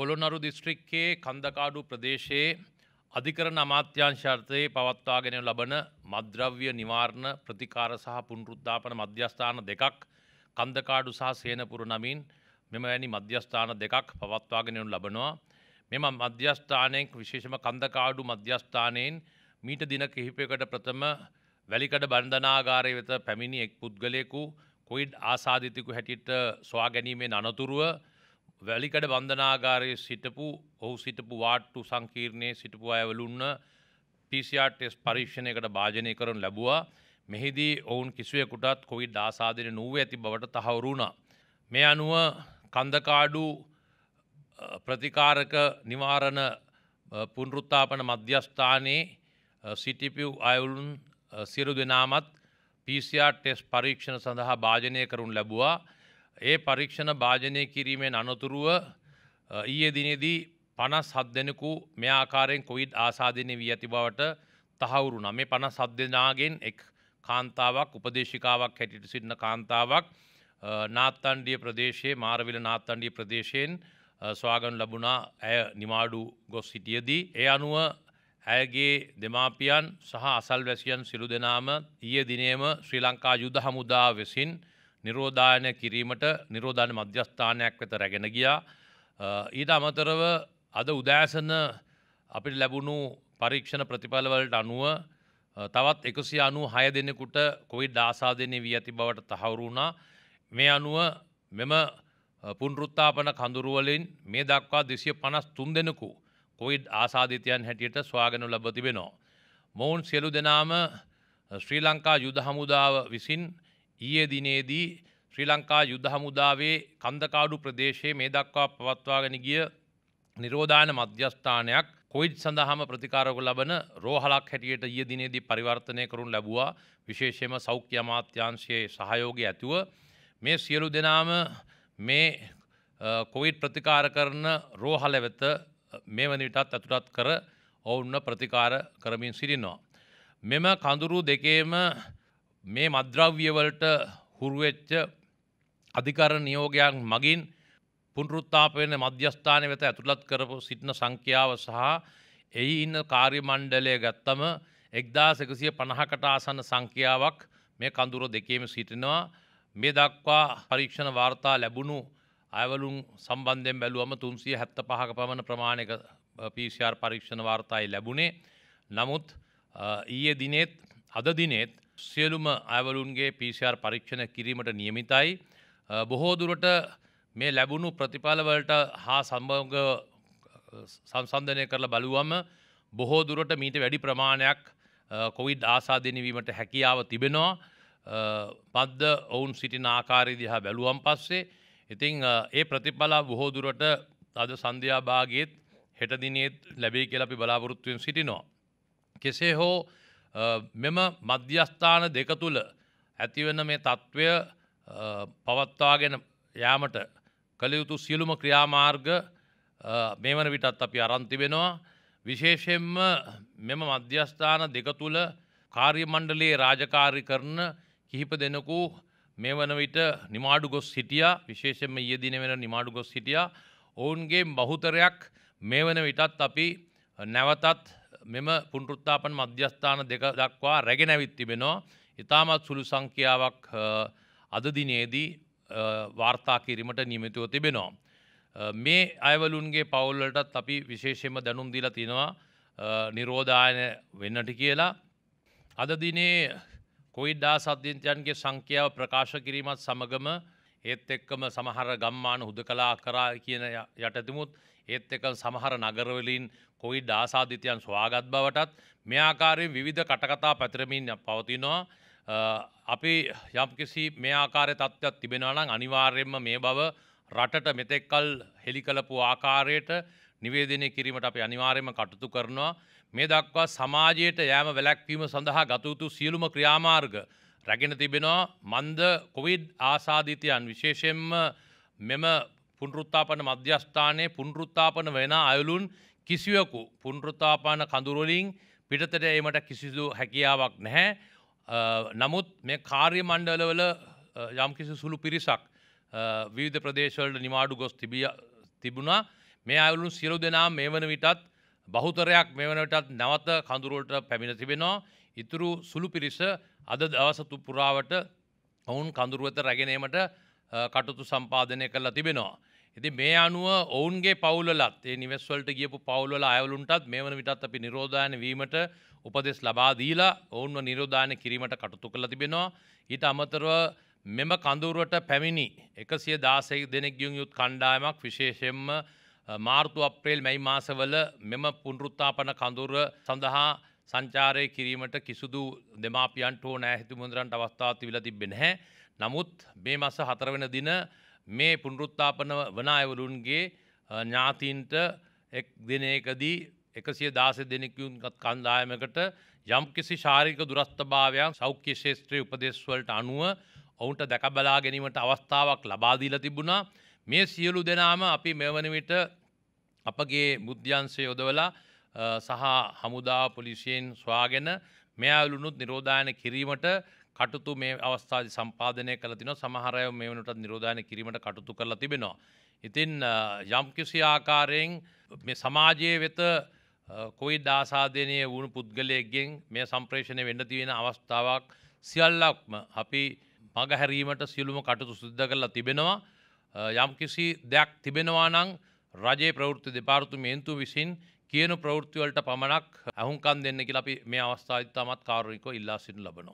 පොළොන්නරු දිස්ත්‍රික්කයේ කන්දකාඩු ප්‍රදේශයේ අධිකරණ අමාත්‍යංශර්තයේ පවත්වාගෙන ලබන මද්‍රව්‍ය නිවාරණ ප්‍රතිකාර සහ පුනරුද්ධාපන මධ්‍යස්ථාන දෙකක් කන්දකාඩු සහ සේනපුර නමින් මෙමවැනි මධ්‍යස්ථාන දෙකක් පවත්වාගෙනනු ලබනවා. මෙම මධ්‍යස්ථානයෙක් විශේෂම කන්දකාඩු මධ්‍යස්ථානයෙන් මීට දින කිහිපයකට ප්‍රථම වැලිකඩ බන්ධනාගාරය වෙත පැමිණි එක් පුද්ගලයෙකු කොයිඩ් ආසාධිතිකු හැටිට ස්වා ගැනීමේ අනතුරුව වැලිකඩ බන්ධනාගාරයේ සිටපු ඔහු සිටපු වාට්ටු සංකීර්ණයේ සිටපු අයවලුන්න පිසිR ටෙස් පරීක්ෂණයකට භාජනය කරන ලැබවා මෙහිදී ඔවුන් කිසිවයකුටත් කොවි ඩාසාදන නූුව ඇති බවට තහවුරුණා. මේ අනුව කන්දකාඩු ප්‍රතිකාරක නිවාරණ පුන්රුත්තාපන මධ්‍යස්ථානයේ සිටිපිව් අයවුලුන් සිරු දෙනාමත් පිසිR ටෙස් පරීක්ෂණ සඳහා භාජනය කරුන් ලැබවා ඒ පරීක්ෂණ භාජනය කිරීමෙන් අනතුරුව ඊයේ දිනේදී පනස් හත් දෙනෙකු මේ ආකාරයෙන් කොවිඩ් ආසාධනය වී ඇති බවට තහවුරු නමේ පනස් හත් දෙනාගෙන් එක් කාන්තාවක් උපදේශිකාවක් හැටිට සිටින කාන්තාවක් නාත්තන්ඩිය ප්‍රදේශයේ මාරවිල නාත්තන්ඩිය ප්‍රදේශයෙන් ස්වාගන් ලැබුණා ඇය නිමාඩු ගොස් සිටියදී. ඒ අනුව ඇයගේ දෙමාපියන් සහ අසල් වැසියන් සිළු දෙනාම ඊය දිනේම ශ්‍රී ලංකා යුද හමුදා වෙසින් නිරෝධායනය කිරීමට නිරෝධාන මධ්‍යස්ථානයක් වෙත රැගෙන ගියා. ඊට අමතරව අද උදෑසන අපිට ලැබුණු පරීක්ෂණ ප්‍රතිඵලවලට අනුව තවත් එකසි අනු හය දෙනෙකුට කොයි ඩාසාදනය වී ඇති බවට තහවුරුණා මේ අනුව මෙම පුන්රුත්තාපන කඳුරුවලින් මේ දක්වා දෙසිය පනස් තුන් දෙෙනකු කොයිඩ් ආසාධිතයන් හැටියට ස්වාගනු ලබතිබෙනවා. මොවුන් සියලු දෙනාම ශ්‍රී ලංකා යුද හමුදාව විසින් ඊයේ දිනේදී ශ්‍රී ලංකා යුද්ධ හමුදාවේ කන්දකාඩු ප්‍රදේශයේ මේ දක්වා පවත්වාගෙන ගිය නිරෝධාන මධ්‍යස්ථානයක් කොයිඩ් සඳහාම ප්‍රතිකාරක ලබන රෝහලක් හැටියට ඊයේ දිනේදී පරිවර්තනය කරනු ලැබුවා විශේෂයෙන්ම සෞඛ්‍ය අමාත්‍යාංශයේ සහයෝගය ඇතුව මේ සියලු දෙනාම මේ කොවිඩ් ප්‍රතිකාර කරන රෝහල වෙත මේ වන විටත් ඇතුළත් කර ඔවුන්ව ප්‍රතිකාර කරමින් සිටිනවා. මෙම කඳුරු දෙකේම මේ මද්‍රව්‍යවලට හුරුවෙච්ච අධිකර නියෝගයන් මගින් පුන්රුත්තාපයන මධ්‍යස්ථානය වෙත ඇතුළත් කරපු සිටින සංඛ්‍යාව සහ එහි ඉන්න කාර්ය මණ්ඩලය ගත්තම එක්දා සෙකසිය පණහකට ආසන්න සංඛ්‍යාවක් මේ කඳුර දෙකේම සිටිනවා මේ දක්වා පරීක්ෂණ වාර්තා ලැබුණු අයවලුම් සම්බන්ධයෙන් බැලුවම තුන්සිය හැත්ත පහක පමණ ප්‍රමාණයක පිසිR පරීක්ෂණ වාර්තායි ලැබුණේ නමුත් ඊයේ දිනෙත් අද දිනෙත් සියලුම අයවලුන්ගේ පිසිR පරීක්ෂණ කිරීමට නියමිතයි. බොහෝදුරට මේ ලැබුණු ප්‍රතිඵලවලට හා සම්බග සංසන්ධනය කරලා බලුවම බොහෝදුරට මීට වැඩි ප්‍රමාණයක් කොවිඩ් ආසාධනවීමට හැකියාව තිබෙනවා. පද්ද ඔවුන් සිටින ආකාරය දිහා බැලුවම් පස්සේ. ඉතිං ඒ ප්‍රතිඵලා බොහෝදුරට අද සන්ධ්‍යාභාගේත් හෙටදිනේත් ලැබේ කියලපි බලාපොරොත්තුවෙන් සිටිනවා. කෙසේ හෝ මෙම මධ්‍යස්ථාන දෙක තුළ ඇතිවන මේ තත්ත්වය පවත්වාගෙන යාමට කළයුතු සියලුම ක්‍රියාමාර්ග මේ වන විටත් අපි අරන්තිබෙනවා. විශේෂෙන්ම මෙම මධ්‍යස්ථාන දෙක තුළ කාර්ය මණ්ඩලයේ රාජකාරි කරන කිහිප දෙනකු මේ වන විට නිමාඩු ගොස් සිටිය විශේෂෙන්ම යෙදින වෙන නිමාඩු ගොස් සිටිය ඔවුන්ගේ බහුතරයක් මේ වන විටත් අපි නැවතත් මෙම පුන්රුත්තාපන මධ්‍යස්ථාන දෙක දක්වා රැගෙනැවිත් තිබෙනවා. ඉතාමත් සුළු සංඛ්‍යාවක් අදදිනයේදී වාර්තා කිරීමට නිමිතුව තිබෙනවා. මේ අයවලුන්ගේ පවුල්ලටත් අපි විශේෂෙන්ම දැනුම් දීලා තිනවා නිරෝධායන වෙන්නට කියලා. අදදිනේ කොයිඩ්ඩා සධ්‍යන්තයන්ගේ සංඛ්‍යාව ප්‍රකාශ කිරීමත් සමගම ඒත් එක්කම සමහර ගම්මාන හුද කලා කරා කියන යටතිමුත් ඒත් එක සමහර නගරවලින් කොයි ඩාසාධිතයන් ස්වාගත් බවටත් මෙආකාරයෙන් විධ කටකතා පැතරමින් පවතිනවා. අපි යම්කිසි මේ ආකාරය තත්ත්වයක් තිබෙනවනම් අනිවාර්යෙන්ම මේ බව රටට මෙතෙක්කල් හෙළි කලපු ආකාරයට නිවේදනය කිරීමට අපි අනිවාර්යම කටුතු කරනවා. මේ දක්වා සමාජයට යෑම වැලැක්වීම සඳහා ගතයුතු සියලුම ක්‍රියාමාර්ග රැගෙන තිබෙනවා මන්ද කොවිඩ් ආසාධීතයන් විශේෂෙන්ම මෙම පුන්රුත්තාපන මධ්‍යස්ථානයේ පුන්රුත්තාපන වෙන අයුලුන් කිසිවකු පුන්රුත්තාපාන කඳුරොලින් පිටතට ඒමට කිසිදු හැකියාවක් නැහැ. නමුත් මේ කාර්ය මණ්ඩලවල යම්කිසි සුළු පිරිසක් විවිධ ප්‍රදේශවලට නිමාඩු ගොස් තිබිය තිබුණා මේ අයුලුන් සියලු දෙනා මේ වන විටත් බහුතරයක් මේ වනටත් නැවත කඳුරුවලට පැමිණ තිබෙනවා. ඉතුරු සුළු පිරිස අද දවසතු පුරාවට ඔවුන් කඳුරුවත රැගෙනීමට කටුතු සම්පාදනය කරලා තිබෙනවා. ඉති මේ අනුව ඔවුන්ගේ පවුලත් ඒ නිවස්වලට ගියපු පවුල්ල අයවලුන්ටත් මේ වන විටත් අපි නිරෝධායන වීමට උපදෙස් ලබා දීලා ඔවුන්ව නිරෝධායන කිරීමට කටුතු කළ තිබෙනවා. ඊට අමතරව මෙම කඳුරුවට පැමිණි එකසිය දාසෙක් දෙනෙක් ගියුම් යුත් කණ්ඩායමක් විශේෂයෙන්ම මාර්තු අප්‍රේල් මැයි මාසවල මෙම පුනරුත්තාපන කඳුර සඳහා සංචාරය කිරීමට කිසිදු දෙමාපියන්ට ඕනෑ හිතුමුදරන්ට අවස්ථාව තිබිලා තිබෙන්නේ නැහැ. නමුත් මේ මස හතර වෙන දින මේ පුනරුත්තාපන වන අයවරුන්ගේ ඥාතීන්ට එක් දිනයකදී එකසිය දාස දෙනෙකුන්ත් කන්දායමකට යම් කිසි ශාරික දුරස්ථභාවයක් සෞඛ්‍ය ශේත්‍රයේ උපදේශවලට අනුව ඔවුන්ට දැකබලා ගැනීමට අවස්ථාවක් ලබාදීල තිබුණා මේ සියලු දෙනාම අපි මෙවන විට අපගේ මුද්‍යන්සේ යොදවලා සහ හමුදා පොලිසියෙන් ස්වාගෙන මෙයාලුනුත් නිරෝධායන කිරීමට කටුතු මේ අවස්ථාද සම්පාධනය කළ තින සමහරය මේ වනට නිරෝධායන කිරීමට කටුතු කරලා තිබෙනවා. ඉතින් යම්කිසි ආකාරයෙන් සමාජයේ වෙත කොයි දාසාධනය වුණු පුද්ගලයගෙන් මේ සම්ප්‍රේෂණය වෙන්න තියෙන අවස්ථාවක් සියල්ලක්ම අපි මගහැරීමට සියලුම කටුතු සුද්ධ කරලා තිබෙනවා. යම්කිසි දෙයක් තිබෙනවා නං රජයේ ප්‍රවෘත්ති දෙපාර්තුමේන්තු විසින් කියන ප්‍රවෘත්තිවලට පමණක් ඇහුන්කන් දෙන්න කියලා අපි මේ අවස්ථාවිතාමත් කාරුණිකෝ ඉල්ලා සිටු ලබනවා.